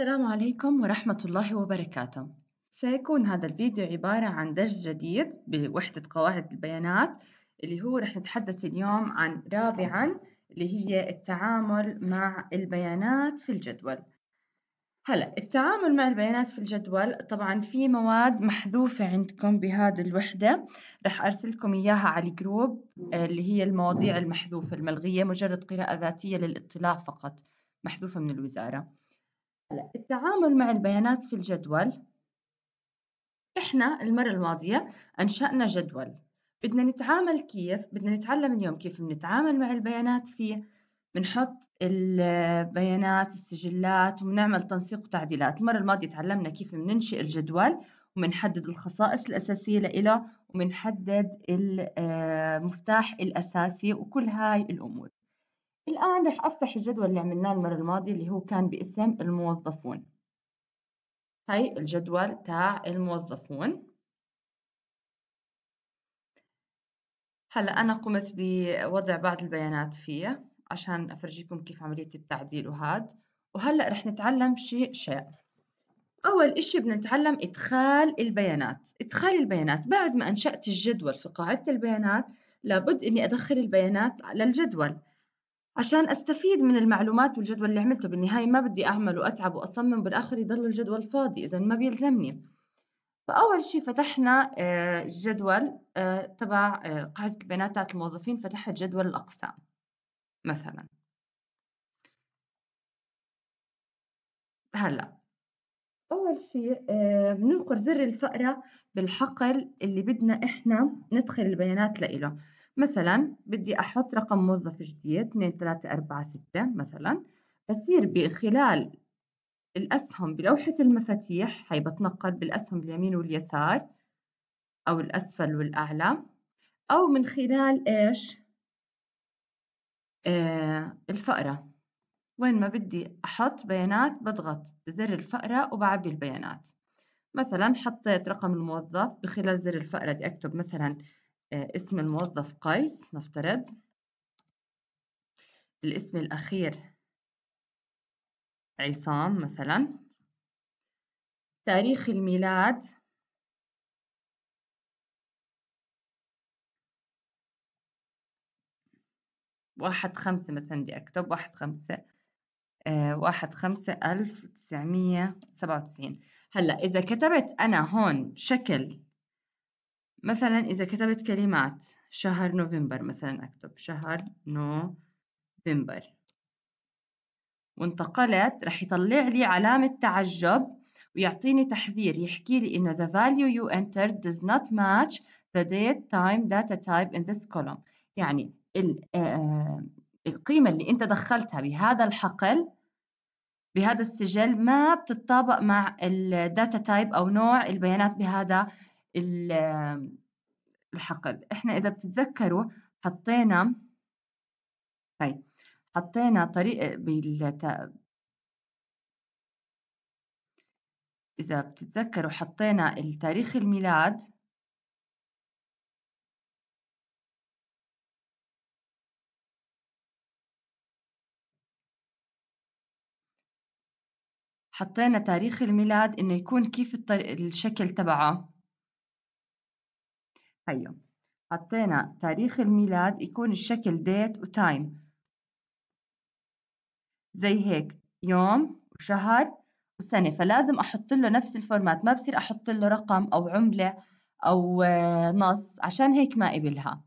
السلام عليكم ورحمة الله وبركاته سيكون هذا الفيديو عبارة عن درس جديد بوحدة قواعد البيانات اللي هو رح نتحدث اليوم عن رابعا اللي هي التعامل مع البيانات في الجدول هلا التعامل مع البيانات في الجدول طبعا في مواد محذوفة عندكم بهذه الوحدة رح أرسلكم إياها على الجروب اللي هي المواضيع المحذوفة الملغية مجرد قراءة ذاتية للاطلاع فقط محذوفة من الوزارة هلا التعامل مع البيانات في الجدول احنا المرة الماضية انشأنا جدول بدنا نتعامل كيف بدنا نتعلم اليوم كيف بنتعامل مع البيانات فيه بنحط البيانات السجلات وبنعمل تنسيق وتعديلات المرة الماضية تعلمنا كيف بننشئ الجدول وبنحدد الخصائص الأساسية له وبنحدد المفتاح آه، الأساسي وكل هاي الأمور الآن رح أفتح الجدول اللي عملناه المرة الماضية اللي هو كان باسم الموظفون هاي الجدول تاع الموظفون هلا أنا قمت بوضع بعض البيانات فيه عشان أفرجيكم كيف عملية التعديل وهاد وهلأ رح نتعلم شيء شيء أول إشي بنتعلم إدخال البيانات إدخال البيانات بعد ما أنشأت الجدول في قاعدة البيانات لابد إني أدخل البيانات للجدول الجدول عشان استفيد من المعلومات والجدول اللي عملته بالنهايه ما بدي اعمل واتعب واصمم بالاخر يضل الجدول فاضي اذا ما بيلزمني فاول شيء فتحنا آه، جدول آه، تبع آه، قاعده البيانات تاعت الموظفين فتحت جدول الاقسام مثلا هلا أول شيء بننقر زر الفأرة بالحقل اللي بدنا إحنا ندخل البيانات لإله مثلا بدي أحط رقم موظف جديد 6 مثلا بصير بخلال الأسهم بلوحة المفاتيح هي بتنقل بالأسهم اليمين واليسار أو الأسفل والأعلى أو من خلال إيش آه الفقرة وين ما بدي أحط بيانات بضغط بزر الفقرة وبعبي البيانات مثلا حطيت رقم الموظف بخلال زر الفقرة بدي أكتب مثلا آه، اسم الموظف قيس نفترض الاسم الأخير عصام مثلا تاريخ الميلاد واحد خمسة مثلا بدي أكتب واحد خمسة آه، واحد خمسة ألف وتسعمية سبعة وتسعين هلأ إذا كتبت أنا هون شكل مثلا إذا كتبت كلمات شهر نوفمبر مثلا أكتب شهر نوفمبر وانتقلت رح يطلع لي علامة تعجب ويعطيني تحذير يحكي لي إنه the value you entered does not match the date time data type in this column يعني آه، آه، القيمة اللي أنت دخلتها بهذا الحقل بهذا السجل ما بتتطابق مع الداتا تايب أو نوع البيانات بهذا الحقل احنا اذا بتتذكروا حطينا طيب حطينا طريقة بالت... إذا بتتذكروا حطينا التاريخ الميلاد حطينا تاريخ الميلاد إنه يكون كيف الشكل تبعه هيو حطينا تاريخ الميلاد يكون الشكل ديت وتايم زي هيك يوم وشهر وسنة فلازم أحط له نفس الفورمات ما بصير أحط له رقم أو عملة أو آه، نص عشان هيك ما قبلها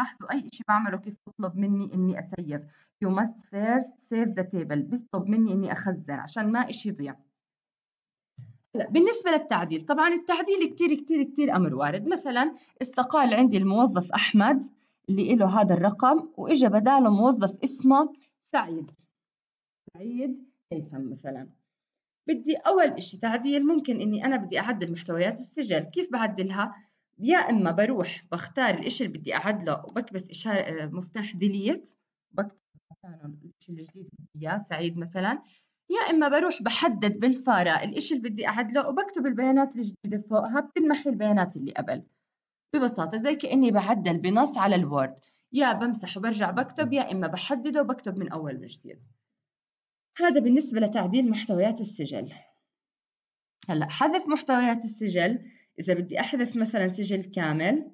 لاحظوا أي شيء بعمله كيف بطلب مني إني أسيف يو ماست فيرست سيف ذا تيبل بيطلب مني إني أخزن عشان ما شيء يضيع هلا بالنسبة للتعديل طبعا التعديل كتير كتير كتير أمر وارد مثلا استقال عندي الموظف أحمد اللي له هذا الرقم وإجا بداله موظف اسمه سعيد سعيد هيثم مثلا بدي أول شيء تعديل ممكن إني أنا بدي أعدل محتويات السجل كيف بعدلها؟ يا اما بروح بختار الاشي اللي بدي اعدله وبكبس اشاره آه، مفتاح ديليت بكتب مثلا الاشي الجديد اللي بدي اياه سعيد مثلا يا اما بروح بحدد بالفاره الاشي اللي بدي اعدله وبكتب البيانات الجديده فوقها بتنمحي البيانات اللي قبل ببساطه زي كاني بعدل بنص على الوورد يا بمسح وبرجع بكتب يا اما بحدده وبكتب من اول وجديد هذا بالنسبه لتعديل محتويات السجل هلا حذف محتويات السجل إذا بدي أحذف مثلا سجل كامل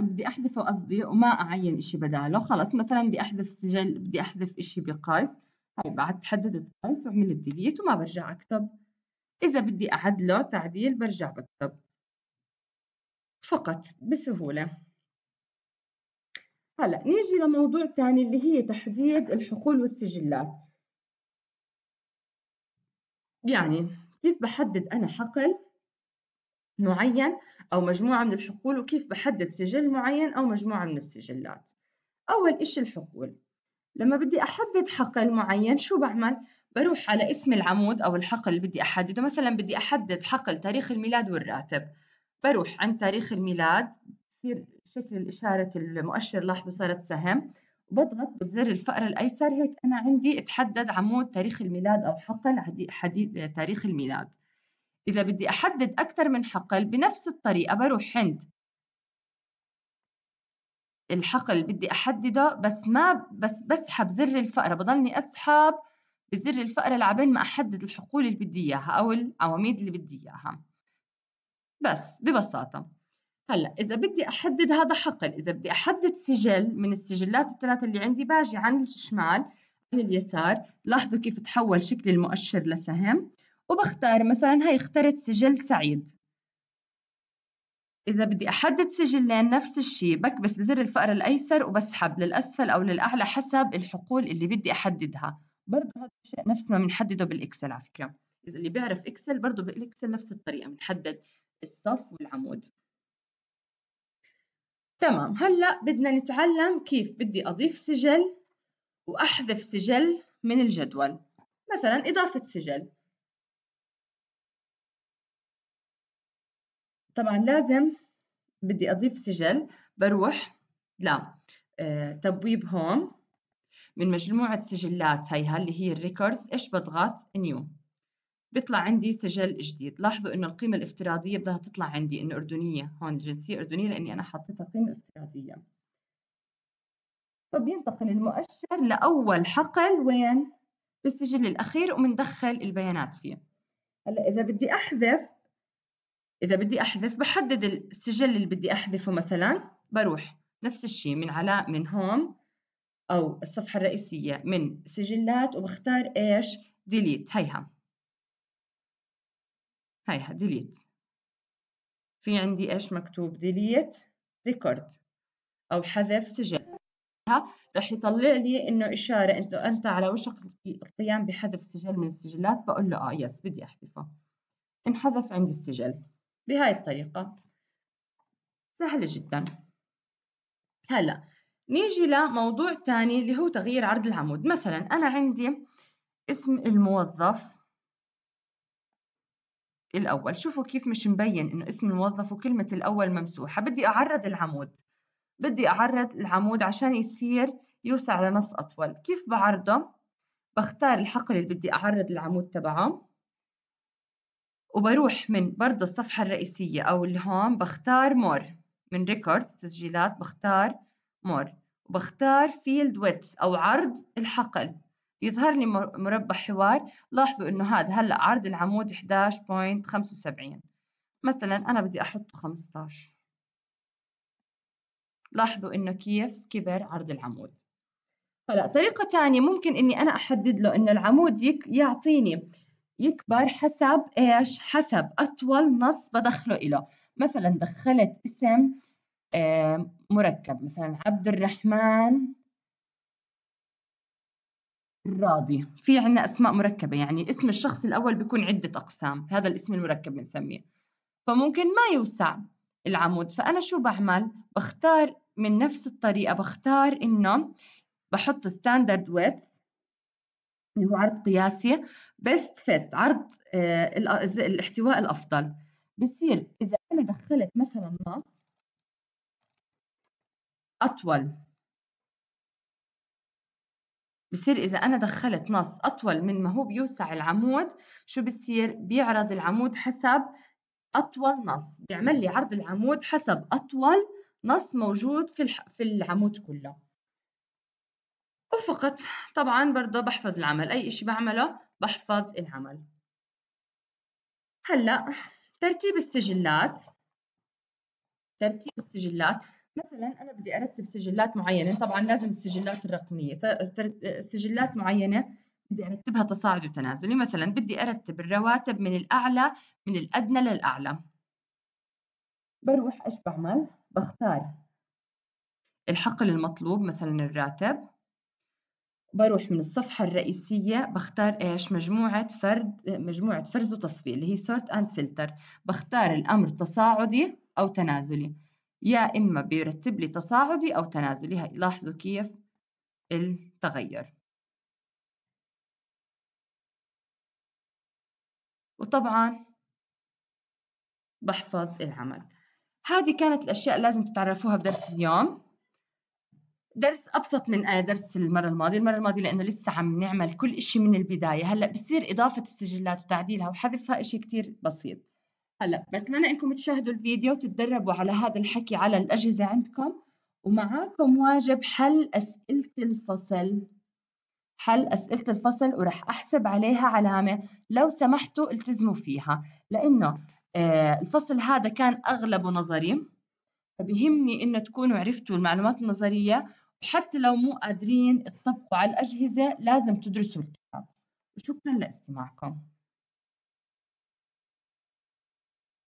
بدي أحذفه قصدي وما أعين إشي بداله خلص مثلا بدي أحذف سجل بدي أحذف إشي بقيس هاي طيب، بعد تحدد قيس وعملت ديليت وما برجع أكتب إذا بدي أعدله تعديل برجع بكتب فقط بسهولة هلا نيجي لموضوع تاني اللي هي تحديد الحقول والسجلات يعني كيف بحدد أنا حقل معين أو مجموعة من الحقول وكيف بحدد سجل معين أو مجموعة من السجلات أول إشي الحقول لما بدي أحدد حقل معين شو بعمل؟ بروح على اسم العمود أو الحقل اللي بدي أحدده مثلا بدي أحدد حقل تاريخ الميلاد والراتب بروح عند تاريخ الميلاد بصير شكل الإشارة المؤشر لاحظوا صارت سهم بضغط بزر الفأرة الأيسر هيك أنا عندي اتحدد عمود تاريخ الميلاد أو حقل حديد تاريخ الميلاد إذا بدي أحدد أكثر من حقل بنفس الطريقة بروح عند الحقل بدي أحدده بس ما بس بسحب زر الفأرة بضلني أسحب بزر الفأرة لعبين ما أحدد الحقول اللي بدي إياها أو العواميد اللي بدي إياها بس ببساطة هلا اذا بدي احدد هذا حقل اذا بدي احدد سجل من السجلات الثلاثه اللي عندي باجي عن الشمال عن اليسار لاحظوا كيف تحول شكل المؤشر لسهم وبختار مثلا هاي اخترت سجل سعيد إذا بدي أحدد سجلين نفس الشيء بكبس بزر الفأر الأيسر وبسحب للأسفل أو للأعلى حسب الحقول اللي بدي أحددها برضه هذا الشيء نفس ما بنحدده بالإكسل على فكرة إذا اللي بيعرف إكسل برضه بالإكسل نفس الطريقة بنحدد الصف والعمود تمام هلأ بدنا نتعلم كيف بدي أضيف سجل وأحذف سجل من الجدول مثلا إضافة سجل طبعا لازم بدي أضيف سجل بروح لا آه، تبويب هون من مجموعة سجلات هيها اللي هي الريكوردز إيش بضغط نيو بيطلع عندي سجل جديد لاحظوا انه القيمة الافتراضية بدها تطلع عندي انه اردنية هون الجنسية اردنية لاني انا حطيتها قيمة افتراضية فبينتقل المؤشر لاول حقل وين بالسجل الاخير ومندخل البيانات فيه هلا اذا بدي احذف اذا بدي احذف بحدد السجل اللي بدي احذفه مثلا بروح نفس الشيء من علاء من هوم او الصفحة الرئيسية من سجلات وبختار ايش ديليت هيها هيها ديليت في عندي ايش مكتوب ديليت ريكورد او حذف سجل رح يطلع لي انه اشاره انت انت على وشك القيام بحذف سجل من السجلات بقول له اه يس بدي احذفه انحذف عندي السجل بهاي الطريقه سهله جدا هلا نيجي لموضوع ثاني اللي هو تغيير عرض العمود مثلا انا عندي اسم الموظف الأول شوفوا كيف مش مبين إنه اسم الموظف وكلمة الأول ممسوحة بدي أعرض العمود بدي أعرض العمود عشان يصير يوسع لنص أطول كيف بعرضه؟ بختار الحقل اللي بدي أعرض العمود تبعه وبروح من برضه الصفحة الرئيسية أو اللي هون بختار مور من ريكوردز تسجيلات بختار مور وبختار فيلد ويدث أو عرض الحقل يظهر لي مربع حوار لاحظوا إنه هذا هلأ عرض العمود 11.75 مثلا أنا بدي أحطه 15 لاحظوا إنه كيف كبر عرض العمود هلا طريقة تانية ممكن إني أنا أحدد له إنه العمود يك يعطيني يكبر حسب إيش؟ حسب أطول نص بدخله له مثلا دخلت اسم آه، مركب مثلا عبد الرحمن الراضي في عنا أسماء مركبة يعني اسم الشخص الأول بيكون عدة أقسام هذا الاسم المركب بنسميه فممكن ما يوسع العمود فأنا شو بعمل بختار من نفس الطريقة بختار إنه بحط ستاندرد ويب اللي هو عرض قياسي بيست فيت عرض آه، الاحتواء الأفضل بصير إذا أنا دخلت مثلا نص أطول بصير إذا أنا دخلت نص أطول من ما هو بيوسع العمود شو بصير بيعرض العمود حسب أطول نص بيعمل لي عرض العمود حسب أطول نص موجود في في العمود كله وفقط طبعا برضه بحفظ العمل أي إشي بعمله بحفظ العمل هلأ ترتيب السجلات ترتيب السجلات مثلا انا بدي ارتب سجلات معينه طبعا لازم السجلات الرقميه سجلات معينه بدي ارتبها تصاعد وتنازلي مثلا بدي ارتب الرواتب من الاعلى من الادنى للاعلى بروح ايش بعمل بختار الحقل المطلوب مثلا الراتب بروح من الصفحة الرئيسية بختار إيش مجموعة فرد مجموعة فرز وتصفية اللي هي sort and filter بختار الأمر تصاعدي أو تنازلي يا إما بيرتب لي تصاعدي أو تنازلي هاي لاحظوا كيف التغير وطبعا بحفظ العمل هذه كانت الأشياء لازم تتعرفوها بدرس اليوم درس أبسط من آه، درس المرة الماضية المرة الماضية لأنه لسه عم نعمل كل إشي من البداية هلأ بصير إضافة السجلات وتعديلها وحذفها إشي كتير بسيط هلا بتمنى انكم تشاهدوا الفيديو وتتدربوا على هذا الحكي على الاجهزه عندكم ومعاكم واجب حل اسئله الفصل حل اسئله الفصل ورح احسب عليها علامه لو سمحتوا التزموا فيها لانه آه، الفصل هذا كان اغلبه نظري فبهمني انه تكونوا عرفتوا المعلومات النظريه وحتى لو مو قادرين تطبقوا على الاجهزه لازم تدرسوا الكتاب وشكرا لاستماعكم